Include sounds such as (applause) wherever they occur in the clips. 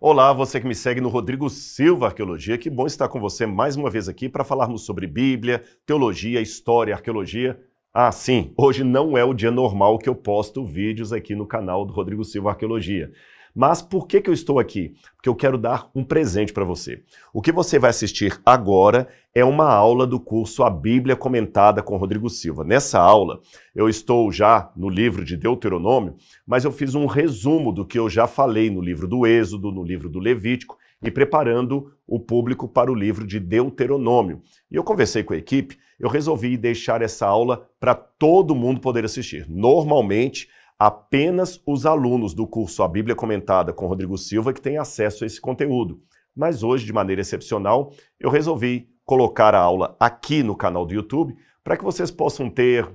Olá, você que me segue no Rodrigo Silva Arqueologia, que bom estar com você mais uma vez aqui para falarmos sobre Bíblia, teologia, história, arqueologia. Ah, sim, hoje não é o dia normal que eu posto vídeos aqui no canal do Rodrigo Silva Arqueologia. Mas por que, que eu estou aqui? Porque eu quero dar um presente para você. O que você vai assistir agora é uma aula do curso A Bíblia Comentada com Rodrigo Silva. Nessa aula, eu estou já no livro de Deuteronômio, mas eu fiz um resumo do que eu já falei no livro do Êxodo, no livro do Levítico e preparando o público para o livro de Deuteronômio. E eu conversei com a equipe, eu resolvi deixar essa aula para todo mundo poder assistir. Normalmente, apenas os alunos do curso A Bíblia Comentada com Rodrigo Silva que têm acesso a esse conteúdo. Mas hoje, de maneira excepcional, eu resolvi colocar a aula aqui no canal do YouTube para que vocês possam ter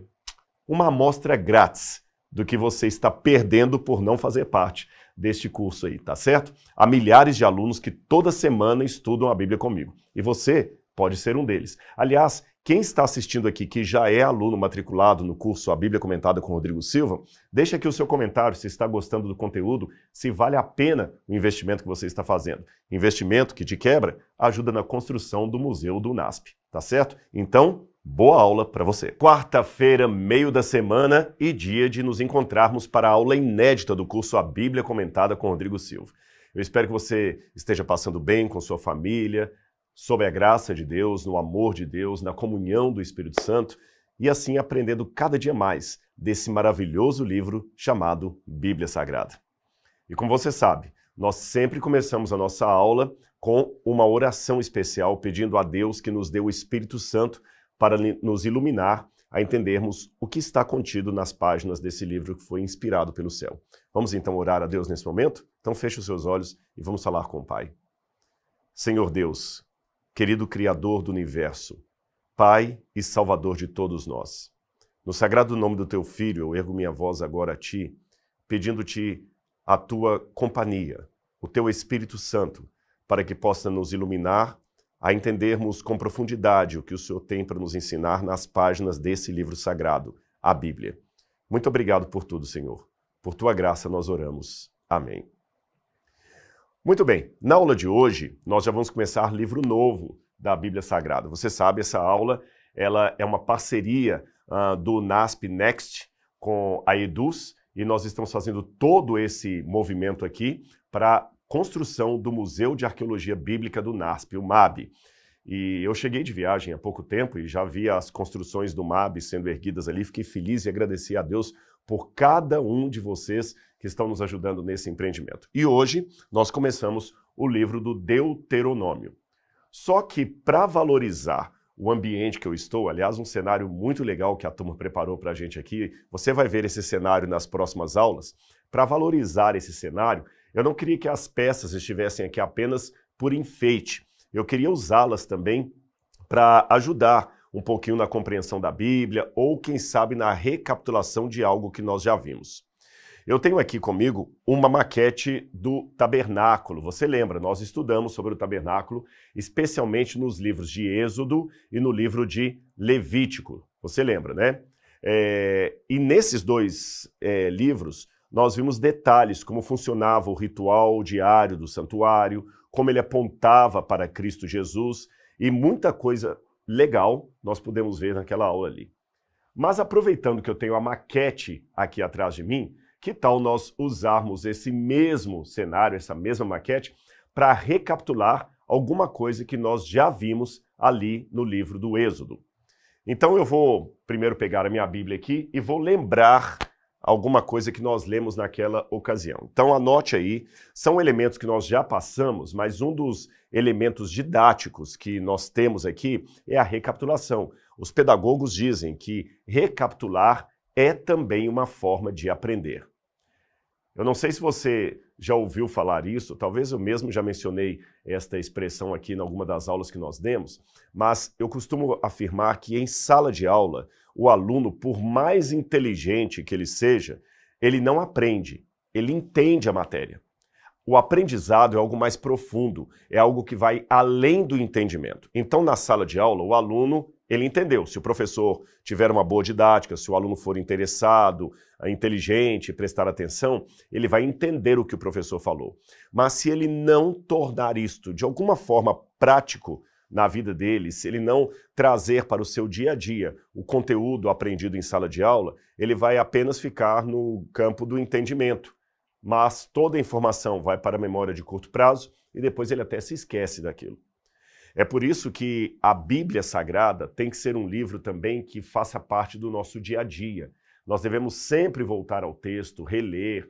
uma amostra grátis do que você está perdendo por não fazer parte deste curso aí, tá certo? Há milhares de alunos que toda semana estudam a Bíblia comigo e você pode ser um deles. Aliás, quem está assistindo aqui que já é aluno matriculado no curso A Bíblia Comentada com Rodrigo Silva, deixa aqui o seu comentário se está gostando do conteúdo, se vale a pena o investimento que você está fazendo. Investimento que, de quebra, ajuda na construção do Museu do NASP, tá certo? Então, boa aula para você. Quarta-feira, meio da semana e dia de nos encontrarmos para a aula inédita do curso A Bíblia Comentada com Rodrigo Silva. Eu espero que você esteja passando bem com sua família, sob a graça de Deus, no amor de Deus, na comunhão do Espírito Santo e assim aprendendo cada dia mais desse maravilhoso livro chamado Bíblia Sagrada. E como você sabe, nós sempre começamos a nossa aula com uma oração especial pedindo a Deus que nos dê o Espírito Santo para nos iluminar a entendermos o que está contido nas páginas desse livro que foi inspirado pelo céu. Vamos então orar a Deus nesse momento? Então feche os seus olhos e vamos falar com o Pai. Senhor Deus, querido Criador do universo, Pai e Salvador de todos nós. No sagrado nome do teu filho, eu ergo minha voz agora a ti, pedindo-te a tua companhia, o teu Espírito Santo, para que possa nos iluminar a entendermos com profundidade o que o Senhor tem para nos ensinar nas páginas desse livro sagrado, a Bíblia. Muito obrigado por tudo, Senhor. Por tua graça nós oramos. Amém. Muito bem, na aula de hoje nós já vamos começar livro novo da Bíblia Sagrada. Você sabe, essa aula ela é uma parceria uh, do NASP Next com a EDUS e nós estamos fazendo todo esse movimento aqui para construção do Museu de Arqueologia Bíblica do NASP, o MAB. E eu cheguei de viagem há pouco tempo e já vi as construções do MAB sendo erguidas ali. Fiquei feliz e agradeci a Deus por cada um de vocês que estão nos ajudando nesse empreendimento. E hoje nós começamos o livro do Deuteronômio. Só que para valorizar o ambiente que eu estou, aliás, um cenário muito legal que a turma preparou para a gente aqui, você vai ver esse cenário nas próximas aulas. Para valorizar esse cenário, eu não queria que as peças estivessem aqui apenas por enfeite, eu queria usá-las também para ajudar um pouquinho na compreensão da Bíblia ou, quem sabe, na recapitulação de algo que nós já vimos. Eu tenho aqui comigo uma maquete do tabernáculo. Você lembra, nós estudamos sobre o tabernáculo, especialmente nos livros de Êxodo e no livro de Levítico. Você lembra, né? É, e nesses dois é, livros, nós vimos detalhes como funcionava o ritual diário do santuário, como ele apontava para Cristo Jesus e muita coisa legal nós podemos ver naquela aula ali. Mas aproveitando que eu tenho a maquete aqui atrás de mim, que tal nós usarmos esse mesmo cenário, essa mesma maquete, para recapitular alguma coisa que nós já vimos ali no livro do Êxodo? Então eu vou primeiro pegar a minha Bíblia aqui e vou lembrar alguma coisa que nós lemos naquela ocasião. Então anote aí, são elementos que nós já passamos, mas um dos elementos didáticos que nós temos aqui é a recapitulação. Os pedagogos dizem que recapitular é também uma forma de aprender. Eu não sei se você já ouviu falar isso, talvez eu mesmo já mencionei esta expressão aqui em alguma das aulas que nós demos, mas eu costumo afirmar que em sala de aula o aluno, por mais inteligente que ele seja, ele não aprende, ele entende a matéria. O aprendizado é algo mais profundo, é algo que vai além do entendimento. Então, na sala de aula, o aluno ele entendeu. Se o professor tiver uma boa didática, se o aluno for interessado, inteligente, prestar atenção, ele vai entender o que o professor falou. Mas se ele não tornar isto de alguma forma prático, na vida deles, se ele não trazer para o seu dia a dia o conteúdo aprendido em sala de aula, ele vai apenas ficar no campo do entendimento. Mas toda a informação vai para a memória de curto prazo e depois ele até se esquece daquilo. É por isso que a Bíblia Sagrada tem que ser um livro também que faça parte do nosso dia a dia. Nós devemos sempre voltar ao texto, reler,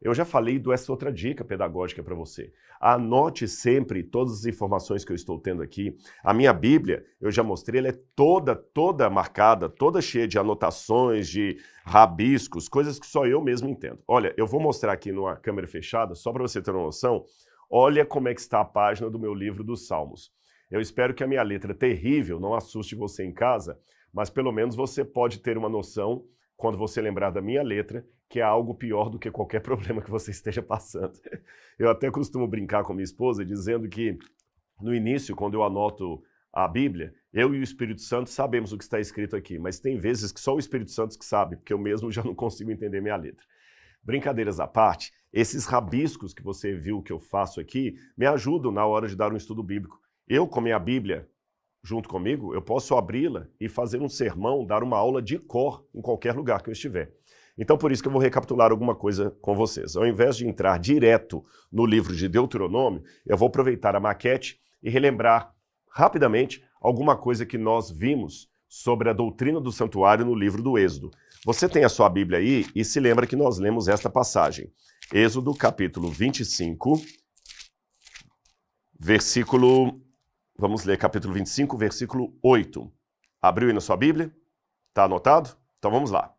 eu já falei do essa outra dica pedagógica para você. Anote sempre todas as informações que eu estou tendo aqui. A minha Bíblia, eu já mostrei, ela é toda, toda marcada, toda cheia de anotações, de rabiscos, coisas que só eu mesmo entendo. Olha, eu vou mostrar aqui numa câmera fechada, só para você ter uma noção. Olha como é que está a página do meu livro dos Salmos. Eu espero que a minha letra terrível não assuste você em casa, mas pelo menos você pode ter uma noção quando você lembrar da minha letra que é algo pior do que qualquer (laughs) problema que você esteja passando. Eu até costumo brincar com minha esposa dizendo que no início, quando eu anoto a Bíblia, eu e o Espírito Santo sabemos o que está escrito aqui, mas tem vezes que só o Espírito Santo que sabe, porque eu mesmo já não consigo entender minha letra. Brincadeiras à parte, esses rabiscos que você viu que eu faço aqui me ajudam na hora de dar um estudo bíblico. Eu, com minha Bíblia junto comigo, eu posso abri-la e fazer um sermão, dar uma aula de cor em qualquer lugar que eu estiver. Então, por isso que eu vou recapitular alguma coisa com vocês. Ao invés de entrar direto no livro de Deuteronômio, eu vou aproveitar a maquete e relembrar rapidamente alguma coisa que nós vimos sobre a doutrina do santuário no livro do Êxodo. Você tem a sua Bíblia aí e se lembra que nós lemos esta passagem. Êxodo capítulo 25, versículo. Vamos ler capítulo 25, versículo 8. Abriu aí na sua Bíblia? Está anotado? Então vamos lá.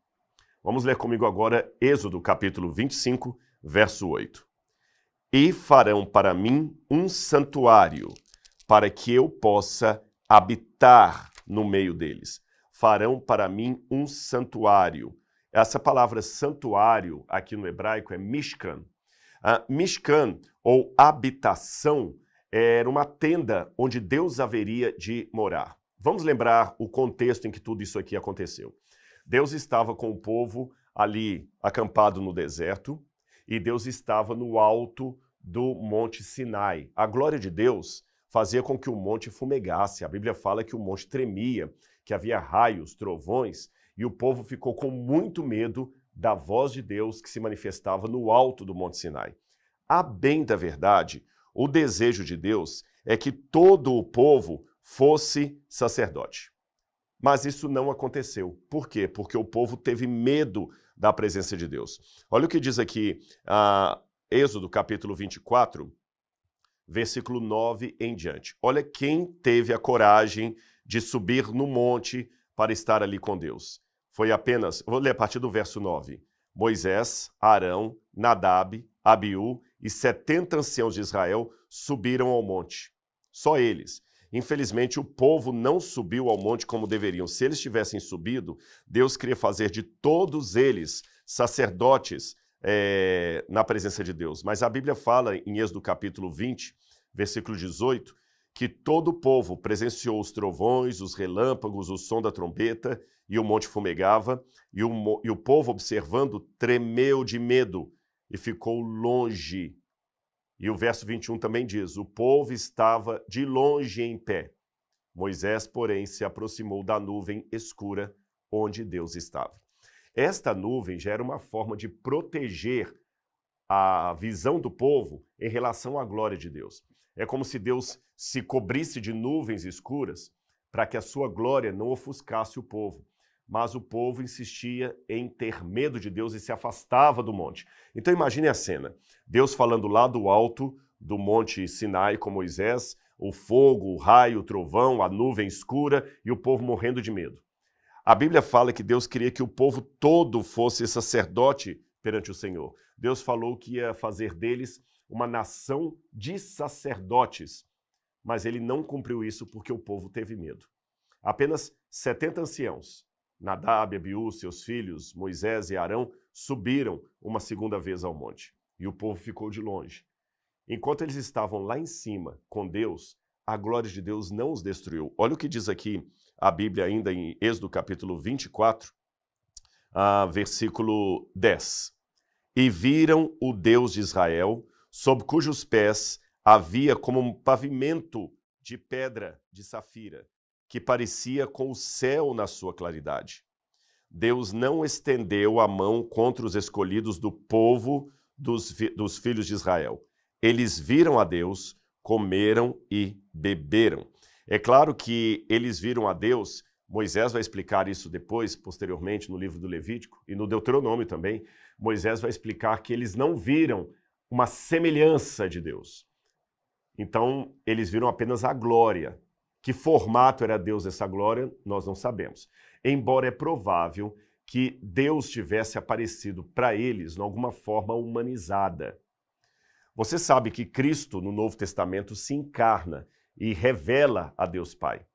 Vamos ler comigo agora Êxodo capítulo 25, verso 8. E farão para mim um santuário, para que eu possa habitar no meio deles. Farão para mim um santuário. Essa palavra santuário aqui no hebraico é mishkan. Uh, mishkan, ou habitação, era uma tenda onde Deus haveria de morar. Vamos lembrar o contexto em que tudo isso aqui aconteceu. Deus estava com o povo ali acampado no deserto e Deus estava no alto do Monte Sinai. A glória de Deus fazia com que o monte fumegasse. A Bíblia fala que o monte tremia, que havia raios, trovões, e o povo ficou com muito medo da voz de Deus que se manifestava no alto do Monte Sinai. A bem da verdade, o desejo de Deus é que todo o povo fosse sacerdote. Mas isso não aconteceu. Por quê? Porque o povo teve medo da presença de Deus. Olha o que diz aqui uh, Êxodo capítulo 24, versículo 9 em diante. Olha quem teve a coragem de subir no monte para estar ali com Deus. Foi apenas, vou ler a partir do verso 9. Moisés, Arão, Nadab, Abiú e 70 anciãos de Israel subiram ao monte. Só eles. Infelizmente, o povo não subiu ao monte como deveriam. Se eles tivessem subido, Deus queria fazer de todos eles sacerdotes é, na presença de Deus. Mas a Bíblia fala em Êxodo capítulo 20, versículo 18, que todo o povo presenciou os trovões, os relâmpagos, o som da trombeta, e o monte fumegava, e o, e o povo, observando, tremeu de medo e ficou longe e o verso 21 também diz: O povo estava de longe em pé. Moisés, porém, se aproximou da nuvem escura onde Deus estava. Esta nuvem já era uma forma de proteger a visão do povo em relação à glória de Deus. É como se Deus se cobrisse de nuvens escuras para que a sua glória não ofuscasse o povo, mas o povo insistia em ter medo de Deus e se afastava do monte. Então imagine a cena: Deus falando lá do alto do monte Sinai com Moisés, o fogo, o raio, o trovão, a nuvem escura e o povo morrendo de medo. A Bíblia fala que Deus queria que o povo todo fosse sacerdote perante o Senhor. Deus falou que ia fazer deles uma nação de sacerdotes, mas ele não cumpriu isso porque o povo teve medo. Apenas 70 anciãos Nadab, Abiú, seus filhos, Moisés e Arão subiram uma segunda vez ao monte e o povo ficou de longe. Enquanto eles estavam lá em cima com Deus, a glória de Deus não os destruiu. Olha o que diz aqui a Bíblia, ainda em Êxodo capítulo 24, ah, versículo 10. E viram o Deus de Israel, sob cujos pés havia como um pavimento de pedra de safira, que parecia com o céu na sua claridade. Deus não estendeu a mão contra os escolhidos do povo dos, dos filhos de Israel. Eles viram a Deus, comeram e beberam. É claro que eles viram a Deus, Moisés vai explicar isso depois, posteriormente, no livro do Levítico e no Deuteronômio também. Moisés vai explicar que eles não viram uma semelhança de Deus. Então, eles viram apenas a glória, que formato era Deus essa glória, nós não sabemos. Embora é provável que Deus tivesse aparecido para eles de alguma forma humanizada. Você sabe que Cristo, no Novo Testamento, se encarna e revela a Deus Pai.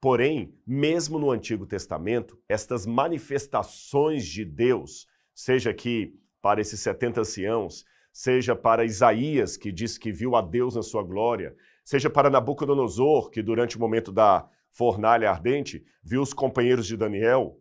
Porém, mesmo no Antigo Testamento, estas manifestações de Deus, seja que para esses 70 anciãos, seja para Isaías, que diz que viu a Deus na sua glória, seja para Nabucodonosor, que durante o momento da fornalha ardente viu os companheiros de Daniel,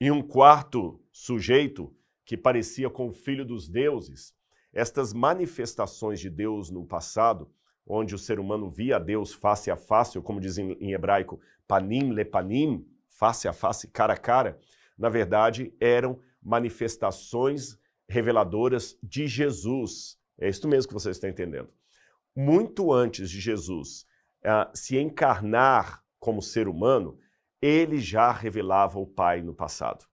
e um quarto sujeito que parecia com o filho dos deuses. Estas manifestações de Deus no passado, onde o ser humano via Deus face a face, ou como dizem em hebraico, panim lepanim, face a face, cara a cara, na verdade eram manifestações reveladoras de Jesus. É isto mesmo que vocês estão entendendo muito antes de Jesus uh, se encarnar como ser humano, ele já revelava o Pai no passado.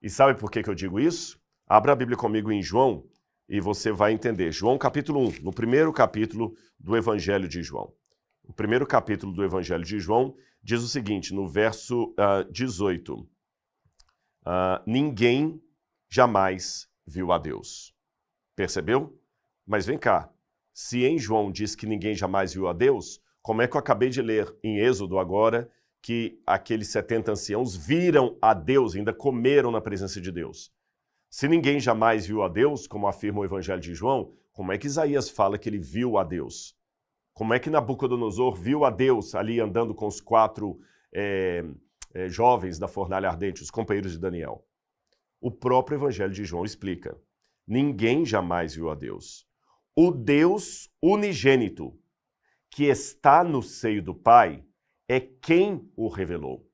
E sabe por que, que eu digo isso? Abra a Bíblia comigo em João e você vai entender. João capítulo 1, no primeiro capítulo do Evangelho de João. O primeiro capítulo do Evangelho de João diz o seguinte, no verso uh, 18: uh, Ninguém jamais viu a Deus. Percebeu? Mas vem cá, se em João diz que ninguém jamais viu a Deus, como é que eu acabei de ler em Êxodo agora que aqueles 70 anciãos viram a Deus, ainda comeram na presença de Deus? Se ninguém jamais viu a Deus, como afirma o Evangelho de João, como é que Isaías fala que ele viu a Deus? Como é que Nabucodonosor viu a Deus ali andando com os quatro é, é, jovens da fornalha ardente, os companheiros de Daniel? O próprio Evangelho de João explica: ninguém jamais viu a Deus o Deus unigênito, que está no seio do Pai, é quem o revelou.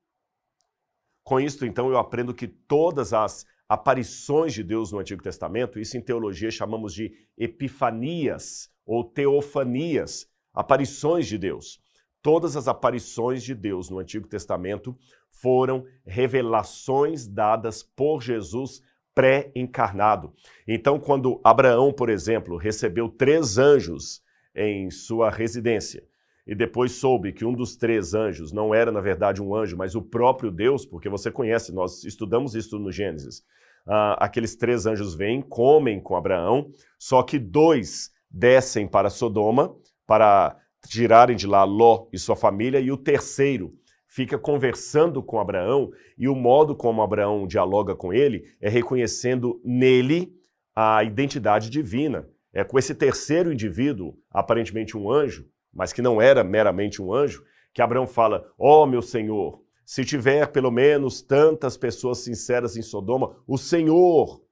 Com isto, então, eu aprendo que todas as aparições de Deus no Antigo Testamento, isso em teologia chamamos de epifanias ou teofanias, aparições de Deus. Todas as aparições de Deus no Antigo Testamento foram revelações dadas por Jesus pré-encarnado. Então, quando Abraão, por exemplo, recebeu três anjos em sua residência e depois soube que um dos três anjos não era, na verdade, um anjo, mas o próprio Deus, porque você conhece, nós estudamos isso no Gênesis. Uh, aqueles três anjos vêm, comem com Abraão, só que dois descem para Sodoma para tirarem de lá Ló e sua família, e o terceiro fica conversando com Abraão e o modo como Abraão dialoga com ele é reconhecendo nele a identidade divina. É com esse terceiro indivíduo, aparentemente um anjo, mas que não era meramente um anjo, que Abraão fala: "Ó oh, meu Senhor, se tiver pelo menos tantas pessoas sinceras em Sodoma, o Senhor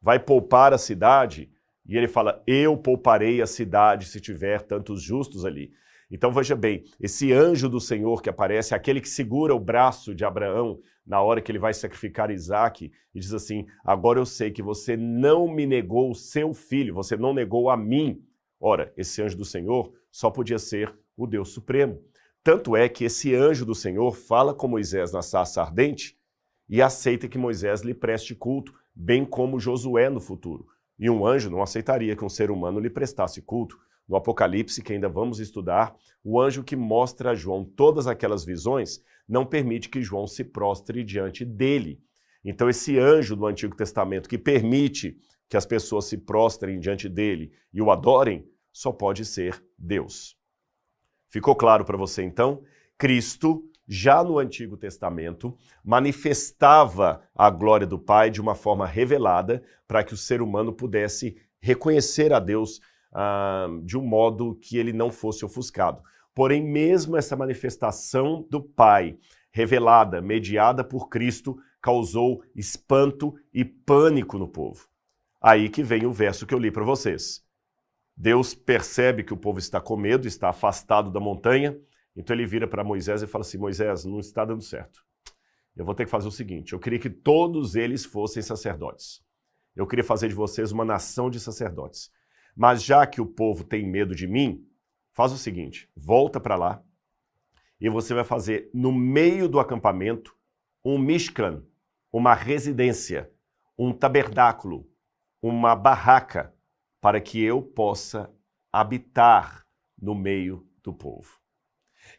vai poupar a cidade". E ele fala: "Eu pouparei a cidade se tiver tantos justos ali". Então veja bem, esse anjo do Senhor que aparece, aquele que segura o braço de Abraão na hora que ele vai sacrificar Isaac, e diz assim: Agora eu sei que você não me negou o seu filho, você não negou a mim. Ora, esse anjo do Senhor só podia ser o Deus Supremo. Tanto é que esse anjo do Senhor fala com Moisés na sarça ardente e aceita que Moisés lhe preste culto, bem como Josué no futuro. E um anjo não aceitaria que um ser humano lhe prestasse culto no Apocalipse, que ainda vamos estudar, o anjo que mostra a João todas aquelas visões não permite que João se prostre diante dele. Então, esse anjo do Antigo Testamento que permite que as pessoas se prostrem diante dele e o adorem, só pode ser Deus. Ficou claro para você então? Cristo, já no Antigo Testamento, manifestava a glória do Pai de uma forma revelada para que o ser humano pudesse reconhecer a Deus ah, de um modo que ele não fosse ofuscado. Porém, mesmo essa manifestação do Pai, revelada, mediada por Cristo, causou espanto e pânico no povo. Aí que vem o verso que eu li para vocês. Deus percebe que o povo está com medo, está afastado da montanha, então ele vira para Moisés e fala assim: Moisés, não está dando certo. Eu vou ter que fazer o seguinte: eu queria que todos eles fossem sacerdotes. Eu queria fazer de vocês uma nação de sacerdotes. Mas já que o povo tem medo de mim, faz o seguinte: volta para lá e você vai fazer no meio do acampamento um mishkan, uma residência, um tabernáculo, uma barraca, para que eu possa habitar no meio do povo.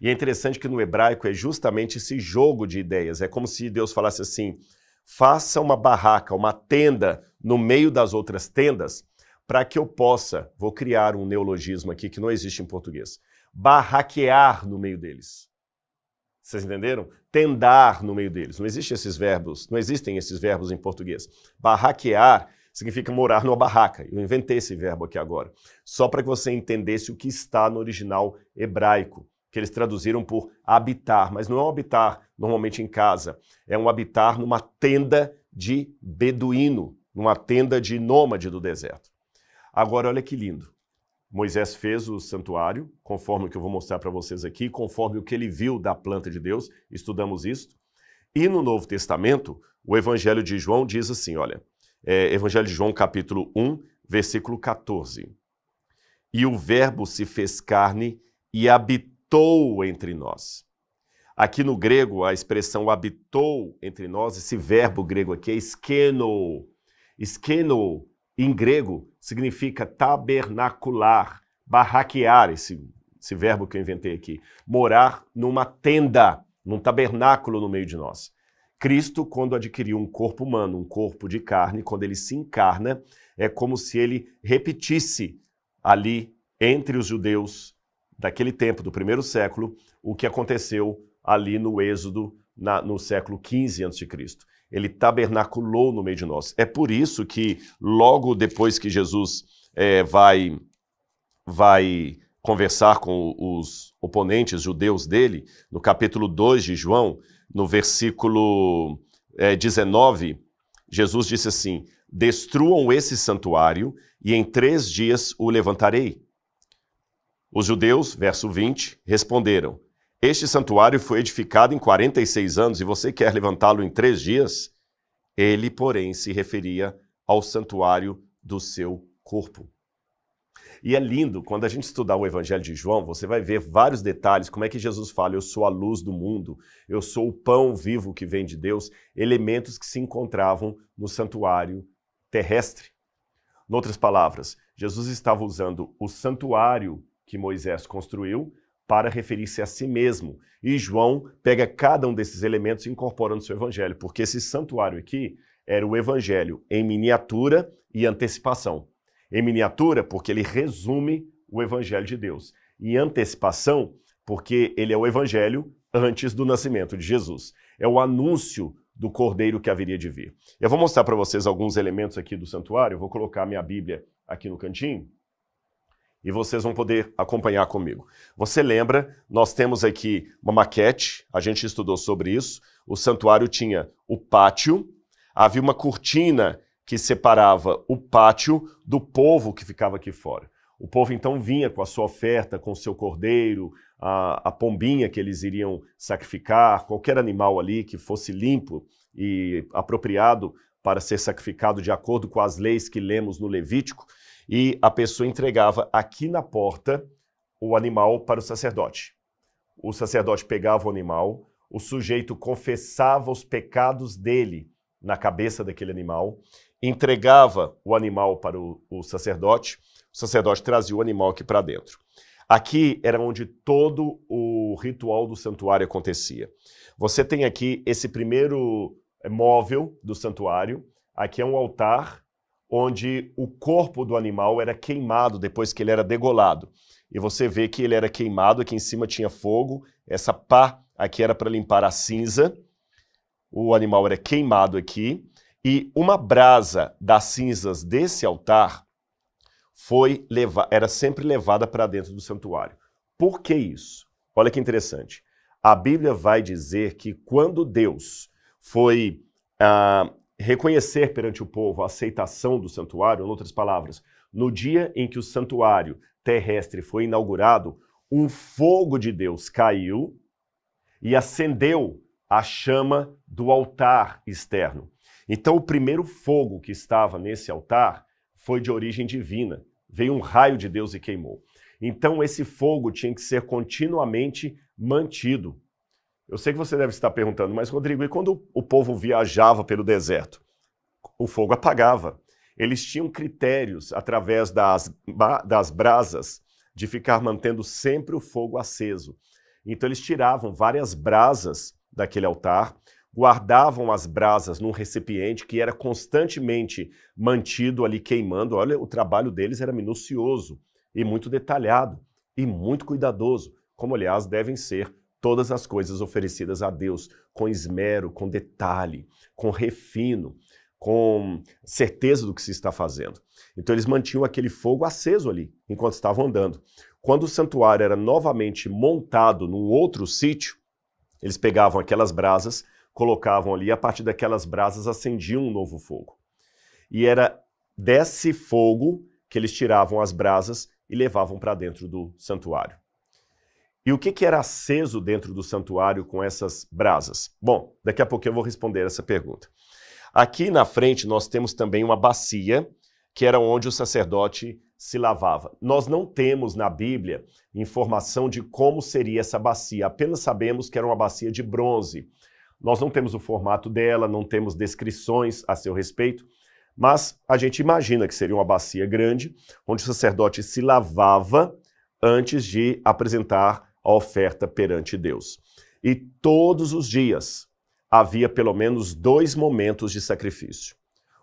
E é interessante que no hebraico é justamente esse jogo de ideias. É como se Deus falasse assim: faça uma barraca, uma tenda no meio das outras tendas, para que eu possa, vou criar um neologismo aqui que não existe em português, barraquear no meio deles. Vocês entenderam? Tendar no meio deles. Não existem esses verbos, não existem esses verbos em português. Barraquear significa morar numa barraca. Eu inventei esse verbo aqui agora, só para que você entendesse o que está no original hebraico, que eles traduziram por habitar, mas não é um habitar normalmente em casa, é um habitar numa tenda de beduíno, numa tenda de nômade do deserto. Agora, olha que lindo. Moisés fez o santuário, conforme o que eu vou mostrar para vocês aqui, conforme o que ele viu da planta de Deus, estudamos isso. E no Novo Testamento, o Evangelho de João diz assim: olha, é, Evangelho de João, capítulo 1, versículo 14. E o Verbo se fez carne e habitou entre nós. Aqui no grego, a expressão habitou entre nós, esse verbo grego aqui é skeno. Skeno em grego, significa tabernacular, barraquear, esse, esse verbo que eu inventei aqui. Morar numa tenda, num tabernáculo no meio de nós. Cristo, quando adquiriu um corpo humano, um corpo de carne, quando ele se encarna, é como se ele repetisse ali entre os judeus daquele tempo, do primeiro século, o que aconteceu ali no Êxodo na, no século 15 a.C ele tabernaculou no meio de nós. É por isso que logo depois que Jesus é, vai, vai conversar com os oponentes judeus dele, no capítulo 2 de João, no versículo é, 19, Jesus disse assim: Destruam esse santuário e em três dias o levantarei. Os judeus, verso 20, responderam: este santuário foi edificado em 46 anos e você quer levantá-lo em três dias? Ele, porém, se referia ao santuário do seu corpo. E é lindo, quando a gente estudar o Evangelho de João, você vai ver vários detalhes, como é que Jesus fala, eu sou a luz do mundo, eu sou o pão vivo que vem de Deus, elementos que se encontravam no santuário terrestre. Em outras palavras, Jesus estava usando o santuário que Moisés construiu para referir-se a si mesmo. E João pega cada um desses elementos e incorpora no seu evangelho, porque esse santuário aqui era o evangelho em miniatura e antecipação. Em miniatura, porque ele resume o evangelho de Deus. E antecipação, porque ele é o evangelho antes do nascimento de Jesus. É o anúncio do cordeiro que haveria de vir. Eu vou mostrar para vocês alguns elementos aqui do santuário, eu vou colocar minha Bíblia aqui no cantinho e vocês vão poder acompanhar comigo. Você lembra, nós temos aqui uma maquete, a gente estudou sobre isso. O santuário tinha o pátio, havia uma cortina que separava o pátio do povo que ficava aqui fora. O povo então vinha com a sua oferta, com o seu cordeiro, a, a, pombinha que eles iriam sacrificar, qualquer animal ali que fosse limpo e apropriado para ser sacrificado de acordo com as leis que lemos no Levítico e a pessoa entregava aqui na porta o animal para o sacerdote. O sacerdote pegava o animal, o sujeito confessava os pecados dele na cabeça daquele animal, entregava o animal para o, o sacerdote, o sacerdote trazia o animal aqui para dentro. Aqui era onde todo o ritual do santuário acontecia. Você tem aqui esse primeiro eh, móvel do santuário, aqui é um altar onde o corpo do animal era queimado depois que ele era degolado. E você vê que ele era queimado, aqui em cima tinha fogo, essa pá aqui era para limpar a cinza. O animal era queimado aqui e uma brasa das cinzas desse altar foi levar, era sempre levada para dentro do santuário. Por que isso? Olha que interessante. A Bíblia vai dizer que quando Deus foi ah, reconhecer perante o povo a aceitação do santuário, em outras palavras, no dia em que o santuário terrestre foi inaugurado, um fogo de Deus caiu e acendeu a chama do altar externo. Então, o primeiro fogo que estava nesse altar foi de origem divina. Veio um raio de Deus e queimou. Então, esse fogo tinha que ser continuamente mantido. Eu sei que você deve estar perguntando, mas Rodrigo, e quando o povo viajava pelo deserto? O fogo apagava. Eles tinham critérios através das, das brasas de ficar mantendo sempre o fogo aceso. Então eles tiravam várias brasas daquele altar, guardavam as brasas num recipiente que era constantemente mantido ali queimando. Olha, o trabalho deles era minucioso e muito detalhado e muito cuidadoso, como aliás devem ser todas as coisas oferecidas a Deus com esmero, com detalhe, com refino, com certeza do que se está fazendo. Então eles mantinham aquele fogo aceso ali enquanto estavam andando. Quando o santuário era novamente montado num outro sítio, eles pegavam aquelas brasas, colocavam ali, e a partir daquelas brasas acendiam um novo fogo. E era desse fogo que eles tiravam as brasas e levavam para dentro do santuário. E o que, que era aceso dentro do santuário com essas brasas? Bom, daqui a pouco eu vou responder essa pergunta. Aqui na frente nós temos também uma bacia, que era onde o sacerdote se lavava. Nós não temos na Bíblia informação de como seria essa bacia, apenas sabemos que era uma bacia de bronze. Nós não temos o formato dela, não temos descrições a seu respeito, mas a gente imagina que seria uma bacia grande, onde o sacerdote se lavava antes de apresentar a oferta perante Deus. E todos os dias havia pelo menos dois momentos de sacrifício: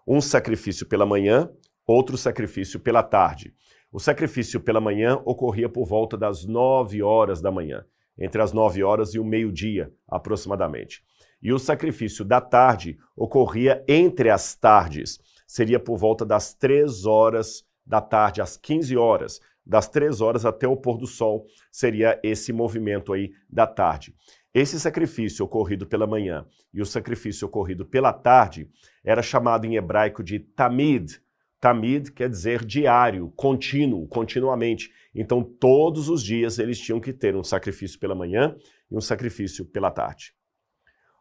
um sacrifício pela manhã, outro sacrifício pela tarde. O sacrifício pela manhã ocorria por volta das nove horas da manhã, entre as nove horas e o meio-dia, aproximadamente. E o sacrifício da tarde ocorria entre as tardes, seria por volta das três horas da tarde às 15 horas, das três horas até o pôr do sol, seria esse movimento aí da tarde. Esse sacrifício ocorrido pela manhã e o sacrifício ocorrido pela tarde era chamado em hebraico de tamid. Tamid quer dizer diário, contínuo, continuamente. Então, todos os dias eles tinham que ter um sacrifício pela manhã e um sacrifício pela tarde.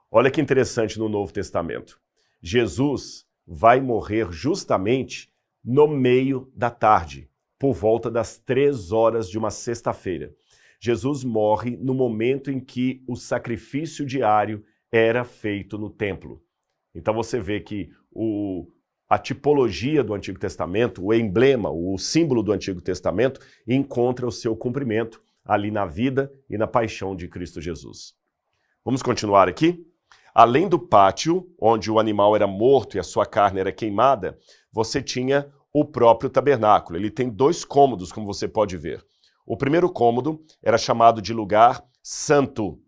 Olha que interessante no Novo Testamento. Jesus vai morrer justamente no meio da tarde por volta das três horas de uma sexta-feira. Jesus morre no momento em que o sacrifício diário era feito no templo. Então você vê que o, a tipologia do Antigo Testamento, o emblema, o símbolo do Antigo Testamento, encontra o seu cumprimento ali na vida e na paixão de Cristo Jesus. Vamos continuar aqui? Além do pátio, onde o animal era morto e a sua carne era queimada, você tinha o próprio tabernáculo. Ele tem dois cômodos, como você pode ver. O primeiro cômodo era chamado de lugar santo.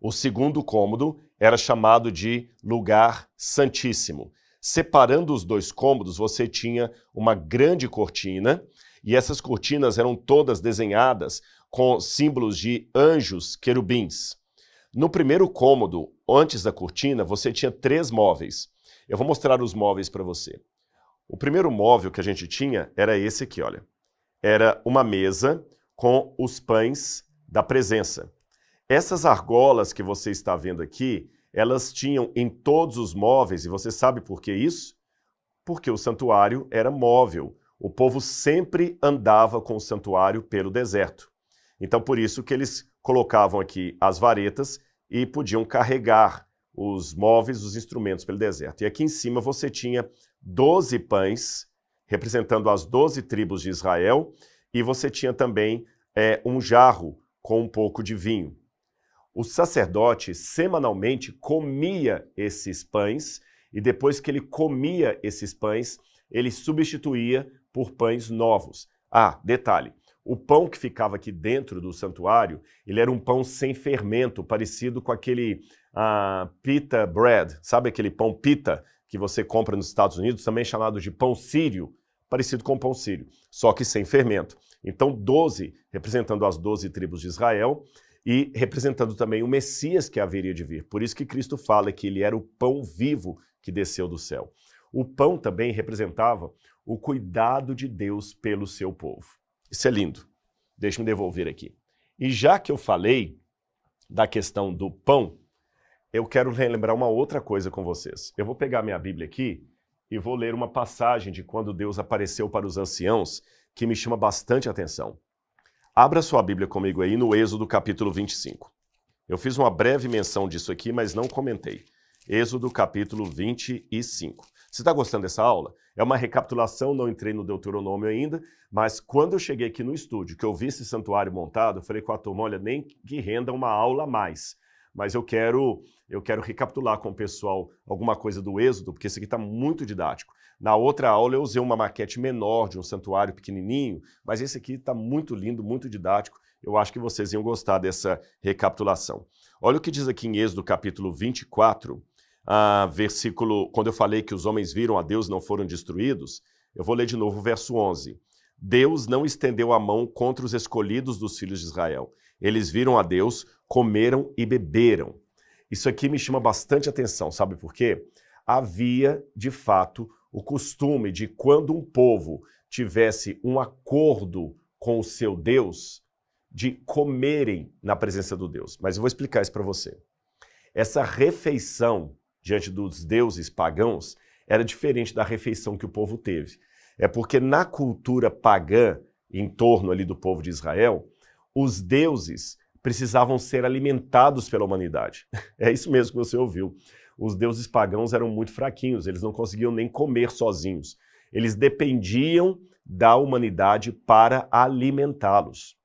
O segundo cômodo era chamado de lugar santíssimo. Separando os dois cômodos, você tinha uma grande cortina, e essas cortinas eram todas desenhadas com símbolos de anjos, querubins. No primeiro cômodo, antes da cortina, você tinha três móveis. Eu vou mostrar os móveis para você. O primeiro móvel que a gente tinha era esse aqui, olha. Era uma mesa com os pães da presença. Essas argolas que você está vendo aqui, elas tinham em todos os móveis, e você sabe por que isso? Porque o santuário era móvel. O povo sempre andava com o santuário pelo deserto. Então, por isso que eles colocavam aqui as varetas e podiam carregar os móveis, os instrumentos pelo deserto. E aqui em cima você tinha doze pães, representando as doze tribos de Israel, e você tinha também é, um jarro com um pouco de vinho. O sacerdote semanalmente comia esses pães, e depois que ele comia esses pães, ele substituía por pães novos. Ah, detalhe: o pão que ficava aqui dentro do santuário, ele era um pão sem fermento, parecido com aquele ah, pita bread, sabe aquele pão pita que você compra nos Estados Unidos, também chamado de pão sírio, parecido com pão sírio, só que sem fermento. Então, 12, representando as 12 tribos de Israel e representando também o Messias que haveria de vir. Por isso que Cristo fala que ele era o pão vivo que desceu do céu. O pão também representava o cuidado de Deus pelo seu povo. Isso é lindo. Deixa me devolver aqui. E já que eu falei da questão do pão, eu quero relembrar uma outra coisa com vocês. Eu vou pegar minha Bíblia aqui e vou ler uma passagem de quando Deus apareceu para os anciãos que me chama bastante atenção. Abra sua Bíblia comigo aí no Êxodo capítulo 25. Eu fiz uma breve menção disso aqui, mas não comentei. Êxodo capítulo 25. Você está gostando dessa aula? É uma recapitulação, não entrei no Deuteronômio ainda, mas quando eu cheguei aqui no estúdio, que eu vi esse santuário montado, eu falei com a turma: olha, nem que renda uma aula a mais mas eu quero eu quero recapitular com o pessoal alguma coisa do Êxodo, porque isso aqui está muito didático. Na outra aula eu usei uma maquete menor de um santuário pequenininho, mas esse aqui está muito lindo, muito didático. Eu acho que vocês iam gostar dessa recapitulação. Olha o que diz aqui em Êxodo capítulo 24, ah, versículo, quando eu falei que os homens viram a Deus e não foram destruídos, eu vou ler de novo o verso 11. Deus não estendeu a mão contra os escolhidos dos filhos de Israel. Eles viram a Deus, comeram e beberam. Isso aqui me chama bastante atenção, sabe por quê? Havia, de fato, o costume de quando um povo tivesse um acordo com o seu Deus, de comerem na presença do Deus. Mas eu vou explicar isso para você. Essa refeição diante dos deuses pagãos era diferente da refeição que o povo teve. É porque na cultura pagã, em torno ali do povo de Israel, os deuses precisavam ser alimentados pela humanidade. (laughs) É isso mesmo que você ouviu. Os deuses pagãos eram muito fraquinhos, eles não conseguiam nem comer sozinhos. Eles dependiam da humanidade para alimentá-los.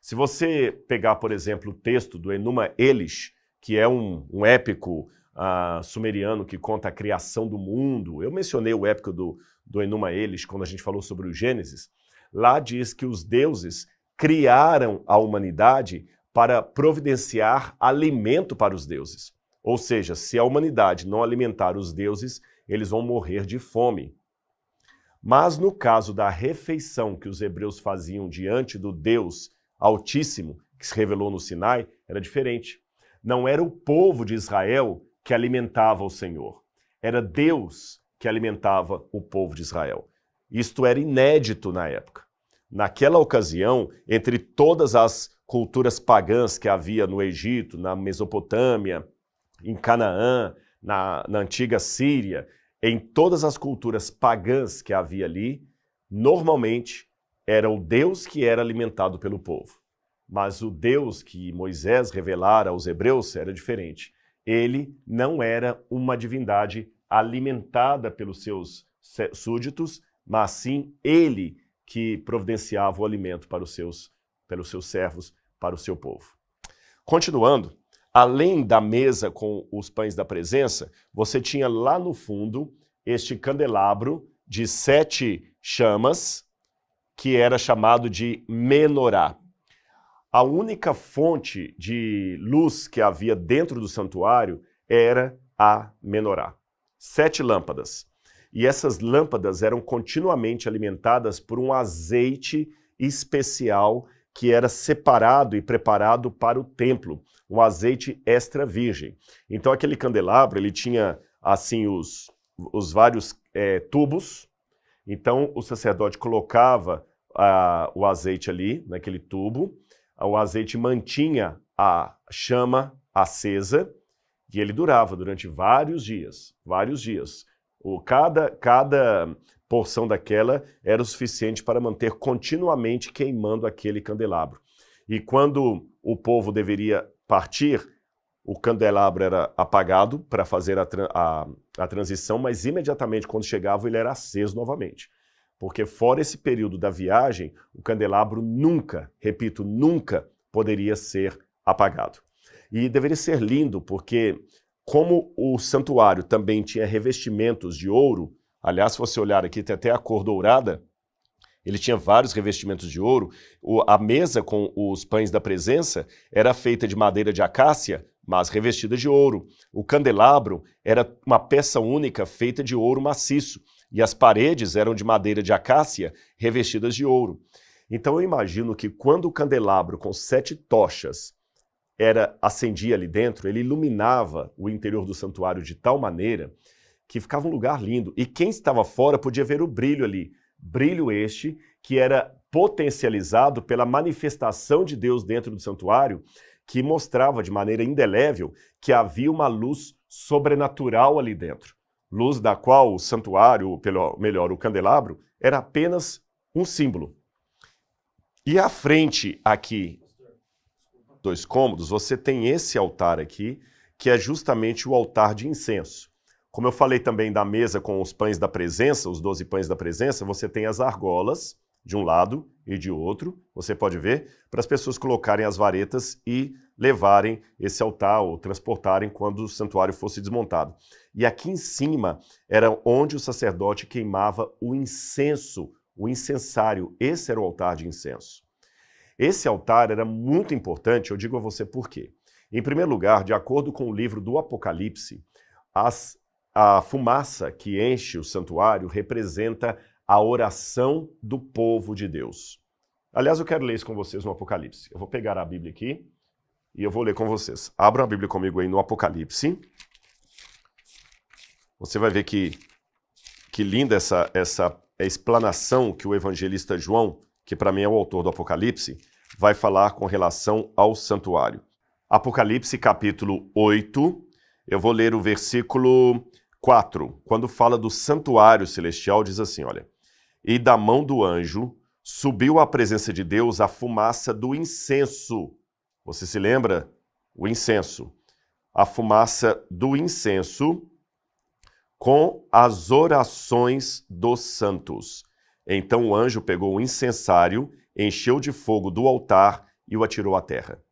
Se você pegar, por exemplo, o texto do Enuma Elish, que é um, um épico uh, sumeriano que conta a criação do mundo, eu mencionei o épico do, do Enuma Elish quando a gente falou sobre o Gênesis, lá diz que os deuses criaram a humanidade para providenciar alimento para os deuses. Ou seja, se a humanidade não alimentar os deuses, eles vão morrer de fome. Mas no caso da refeição que os hebreus faziam diante do Deus Altíssimo, que se revelou no Sinai, era diferente. Não era o povo de Israel que alimentava o Senhor, era Deus que alimentava o povo de Israel. Isto era inédito na época naquela ocasião, entre todas as culturas pagãs que havia no Egito, na Mesopotâmia, em Canaã, na, na antiga Síria, em todas as culturas pagãs que havia ali, normalmente era o Deus que era alimentado pelo povo. Mas o Deus que Moisés revelara aos hebreus era diferente. Ele não era uma divindade alimentada pelos seus súditos, mas sim ele que providenciava o alimento para os seus, pelos seus servos, para o seu povo. Continuando, além da mesa com os pães da presença, você tinha lá no fundo este candelabro de sete chamas, que era chamado de menorá. A única fonte de luz que havia dentro do santuário era a menorá. Sete lâmpadas. E essas lâmpadas eram continuamente alimentadas por um azeite especial que era separado e preparado para o templo, um azeite extra virgem. Então aquele candelabro, ele tinha assim os, os vários é, tubos, então o sacerdote colocava a, o azeite ali, naquele tubo, o azeite mantinha a chama acesa e ele durava durante vários dias, vários dias. O, cada, cada porção daquela era o suficiente para manter continuamente queimando aquele candelabro. E quando o povo deveria partir, o candelabro era apagado para fazer a, a, a, transição, mas imediatamente quando chegava ele era aceso novamente. Porque fora esse período da viagem, o candelabro nunca, repito, nunca poderia ser apagado. E deveria ser lindo, porque como o santuário também tinha revestimentos de ouro, aliás, se você olhar aqui, tem até a cor dourada, ele tinha vários revestimentos de ouro. O, a mesa com os pães da presença era feita de madeira de acácia, mas revestida de ouro. O candelabro era uma peça única feita de ouro maciço. E as paredes eram de madeira de acácia, revestidas de ouro. Então eu imagino que quando o candelabro com sete tochas era acendia ali dentro, ele iluminava o interior do santuário de tal maneira que ficava um lugar lindo. E quem estava fora podia ver o brilho ali. Brilho este que era potencializado pela manifestação de Deus dentro do santuário, que mostrava de maneira indelével que havia uma luz sobrenatural ali dentro. Luz da qual o santuário, ou melhor, o candelabro, era apenas um símbolo. E à frente aqui dois cômodos, você tem esse altar aqui, que é justamente o altar de incenso. Como eu falei também da mesa com os pães da presença, os doze pães da presença, você tem as argolas de um lado e de outro, você pode ver, para as pessoas colocarem as varetas e levarem esse altar ou transportarem quando o santuário fosse desmontado. E aqui em cima era onde o sacerdote queimava o incenso, o incensário. Esse era o altar de incenso. Esse altar era muito importante, eu digo a você por quê. Em primeiro lugar, de acordo com o livro do Apocalipse, as, a fumaça que enche o santuário representa a oração do povo de Deus. Aliás, eu quero ler isso com vocês no Apocalipse. Eu vou pegar a Bíblia aqui e eu vou ler com vocês. Abra a Bíblia comigo aí no Apocalipse. Você vai ver que, que linda essa, essa explanação que o evangelista João que para mim é o autor do Apocalipse, vai falar com relação ao santuário. Apocalipse capítulo 8, eu vou ler o versículo 4. Quando fala do santuário celestial, diz assim: olha, e da mão do anjo subiu à presença de Deus a fumaça do incenso. Você se lembra? O incenso. A fumaça do incenso com as orações dos santos. Então o anjo pegou um incensário, encheu de fogo do altar e o atirou à terra.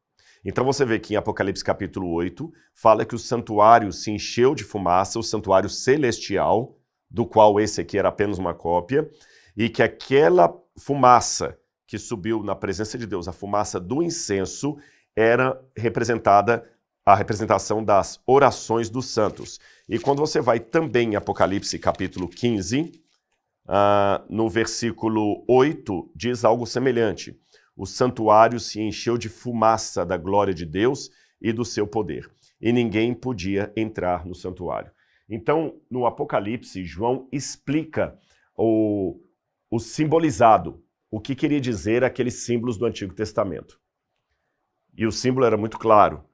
Então você vê que em Apocalipse capítulo 8 fala que o santuário se encheu de fumaça, o santuário celestial, do qual esse aqui era apenas uma cópia, e que aquela fumaça que subiu na presença de Deus, a fumaça do incenso, era representada a representação das orações dos santos. E quando você vai também em Apocalipse capítulo 15, ah, no versículo 8, diz algo semelhante. O santuário se encheu de fumaça da glória de Deus e do seu poder, e ninguém podia entrar no santuário. Então, no Apocalipse, João explica o, o simbolizado, o que queria dizer aqueles símbolos do Antigo Testamento. E o símbolo era muito claro.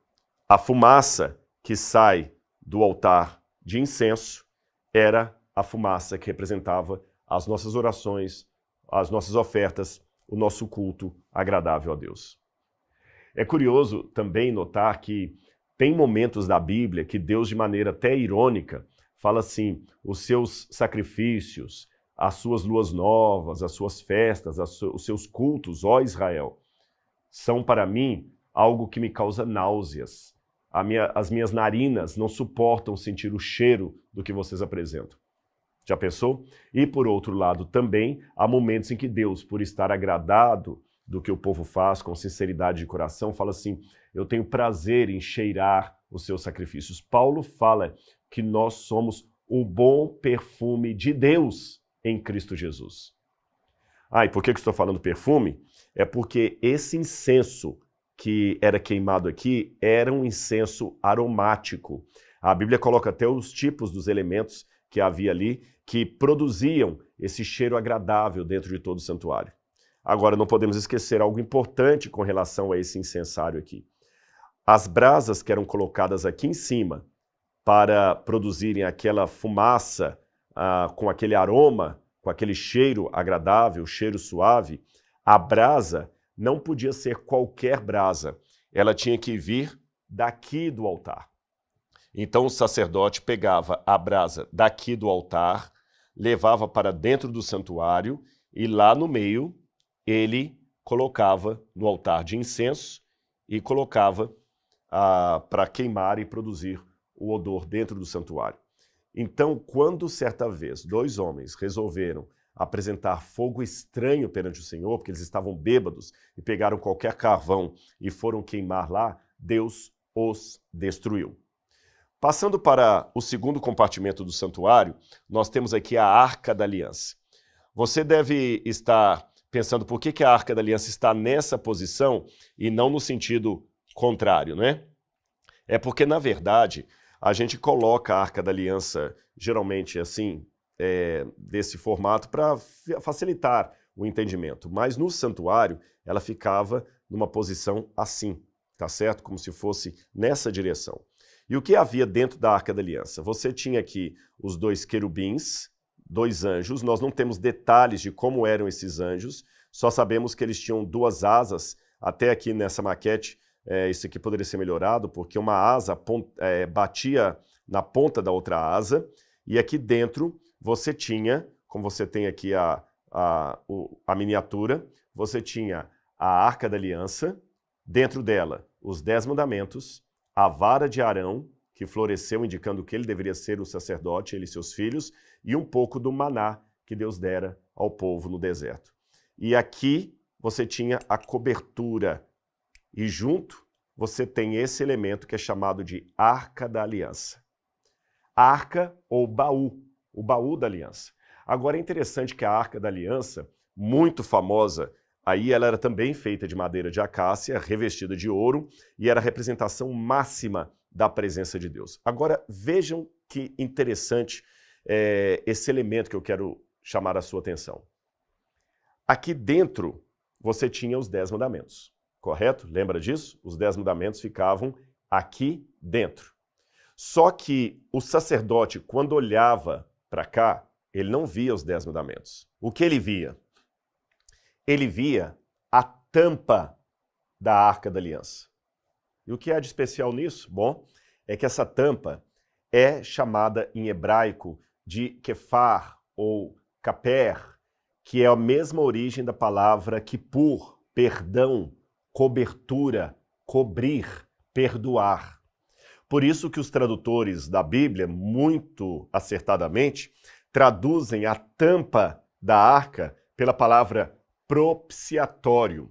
A fumaça que sai do altar de incenso era a fumaça que representava as nossas orações, as nossas ofertas, o nosso culto agradável a Deus. É curioso também notar que tem momentos da Bíblia que Deus, de maneira até irônica, fala assim: os seus sacrifícios, as suas luas novas, as suas festas, os seus cultos, ó Israel, são para mim algo que me causa náuseas. Minha, as minhas narinas não suportam sentir o cheiro do que vocês apresentam. Já pensou? E por outro lado, também há momentos em que Deus, por estar agradado do que o povo faz com sinceridade de coração, fala assim: Eu tenho prazer em cheirar os seus sacrifícios. Paulo fala que nós somos o bom perfume de Deus em Cristo Jesus. Ah, e por que, que estou falando perfume? É porque esse incenso que era queimado aqui era um incenso aromático. A Bíblia coloca até os tipos dos elementos que havia ali, que produziam esse cheiro agradável dentro de todo o santuário. Agora, não podemos esquecer algo importante com relação a esse incensário aqui. As brasas que eram colocadas aqui em cima para produzirem aquela fumaça ah, com aquele aroma, com aquele cheiro agradável, cheiro suave, a brasa não podia ser qualquer brasa. Ela tinha que vir daqui do altar. Então o sacerdote pegava a brasa daqui do altar, levava para dentro do santuário e lá no meio ele colocava no altar de incenso e colocava ah, para queimar e produzir o odor dentro do santuário. Então, quando certa vez dois homens resolveram apresentar fogo estranho perante o Senhor, porque eles estavam bêbados e pegaram qualquer carvão e foram queimar lá, Deus os destruiu. Passando para o segundo compartimento do santuário, nós temos aqui a Arca da Aliança. Você deve estar pensando por que, a Arca da Aliança está nessa posição e não no sentido contrário, né? É porque, na verdade, a gente coloca a Arca da Aliança geralmente assim, é, desse formato, para facilitar o entendimento. Mas no santuário, ela ficava numa posição assim, tá certo? Como se fosse nessa direção. E o que havia dentro da Arca da Aliança? Você tinha aqui os dois querubins, dois anjos. Nós não temos detalhes de como eram esses anjos, só sabemos que eles tinham duas asas. Até aqui nessa maquete, é, isso aqui poderia ser melhorado, porque uma asa é, batia na ponta da outra asa. E aqui dentro você tinha, como você tem aqui a, a, o, a miniatura, você tinha a Arca da Aliança, dentro dela os Dez Mandamentos, a vara de Arão, que floresceu indicando que ele deveria ser o sacerdote, ele e seus filhos, e um pouco do maná que Deus dera ao povo no deserto. E aqui você tinha a cobertura, e junto você tem esse elemento que é chamado de Arca da Aliança. Arca ou baú, o baú da aliança. Agora é interessante que a Arca da Aliança, muito famosa Aí ela era também feita de madeira de acácia, revestida de ouro, e era a representação máxima da presença de Deus. Agora vejam que interessante é, esse elemento que eu quero chamar a sua atenção. Aqui dentro você tinha os dez mandamentos, correto? Lembra disso? Os dez mandamentos ficavam aqui dentro. Só que o sacerdote, quando olhava para cá, ele não via os dez mandamentos. O que ele via? ele via a tampa da Arca da Aliança. E o que há de especial nisso? Bom, é que essa tampa é chamada em hebraico de kefar ou kaper, que é a mesma origem da palavra kipur, perdão, cobertura, cobrir, perdoar. Por isso que os tradutores da Bíblia, muito acertadamente, traduzem a tampa da arca pela palavra propiciatório.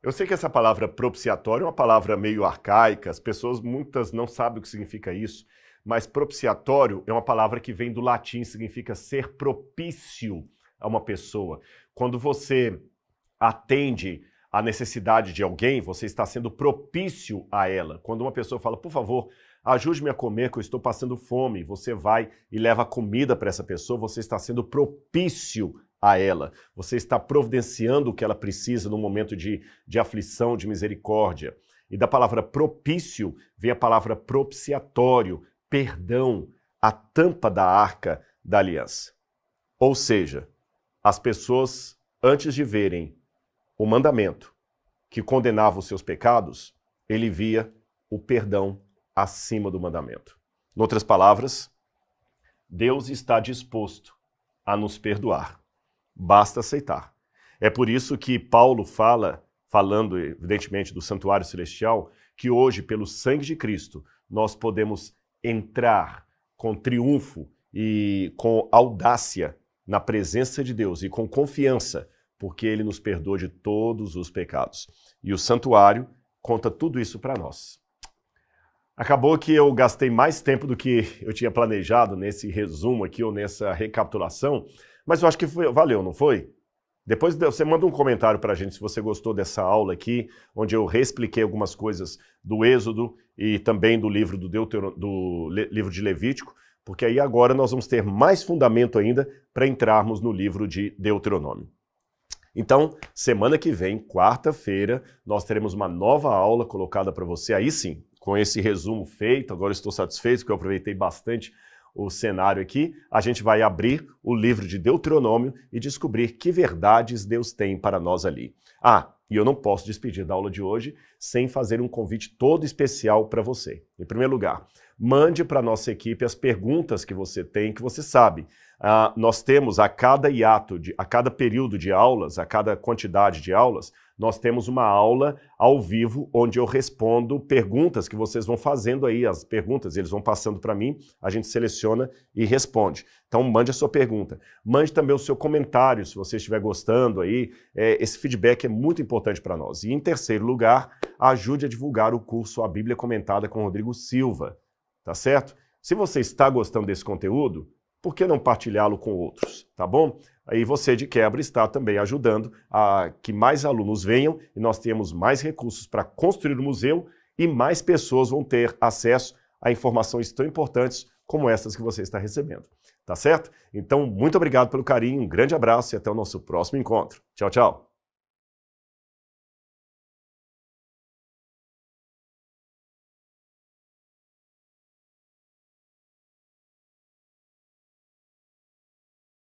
Eu sei que essa palavra propiciatório é uma palavra meio arcaica, as pessoas muitas não sabem o que significa isso, mas propiciatório é uma palavra que vem do latim, significa ser propício a uma pessoa. Quando você atende a necessidade de alguém, você está sendo propício a ela. Quando uma pessoa fala, por favor, ajude-me a comer, que eu estou passando fome, você vai e leva comida para essa pessoa, você está sendo propício a ela. Você está providenciando o que ela precisa no momento de, de aflição, de misericórdia. E da palavra propício vem a palavra propiciatório, perdão, a tampa da arca da aliança. Ou seja, as pessoas, antes de verem o mandamento que condenava os seus pecados, ele via o perdão acima do mandamento. Em outras palavras, Deus está disposto a nos perdoar basta aceitar. É por isso que Paulo fala, falando evidentemente do santuário celestial, que hoje, pelo sangue de Cristo, nós podemos entrar com triunfo e com audácia na presença de Deus e com confiança, porque ele nos perdoa de todos os pecados. E o santuário conta tudo isso para nós. Acabou que eu gastei mais tempo do que eu tinha planejado nesse resumo aqui ou nessa recapitulação, mas eu acho que foi, valeu, não foi? Depois você manda um comentário para a gente se você gostou dessa aula aqui, onde eu reexpliquei algumas coisas do Êxodo e também do livro do, do Le, livro de Levítico, porque aí agora nós vamos ter mais fundamento ainda para entrarmos no livro de Deuteronômio. Então, semana que vem, quarta-feira, nós teremos uma nova aula colocada para você, aí sim, com esse resumo feito. Agora estou satisfeito que eu aproveitei bastante o cenário aqui, a gente vai abrir o livro de Deuteronômio e descobrir que verdades Deus tem para nós ali. Ah, e eu não posso despedir da aula de hoje sem fazer um convite todo especial para você. Em primeiro lugar, mande para a nossa equipe as perguntas que você tem, que você sabe. Ah, nós temos a cada hiato, de, a cada período de aulas, a cada quantidade de aulas, nós temos uma aula ao vivo onde eu respondo perguntas que vocês vão fazendo aí, as perguntas, eles vão passando para mim, a gente seleciona e responde. Então, mande a sua pergunta. Mande também o seu comentário, se você estiver gostando aí. É, esse feedback é muito importante para nós. E, em terceiro lugar, ajude a divulgar o curso A Bíblia Comentada com Rodrigo Silva tá certo? Se você está gostando desse conteúdo, por que não partilhá-lo com outros, tá bom? Aí você, de quebra, está também ajudando a que mais alunos venham e nós temos mais recursos para construir o museu e mais pessoas vão ter acesso a informações tão importantes como essas que você está recebendo, tá certo? Então, muito obrigado pelo carinho, um grande abraço e até o nosso próximo encontro. Tchau, tchau!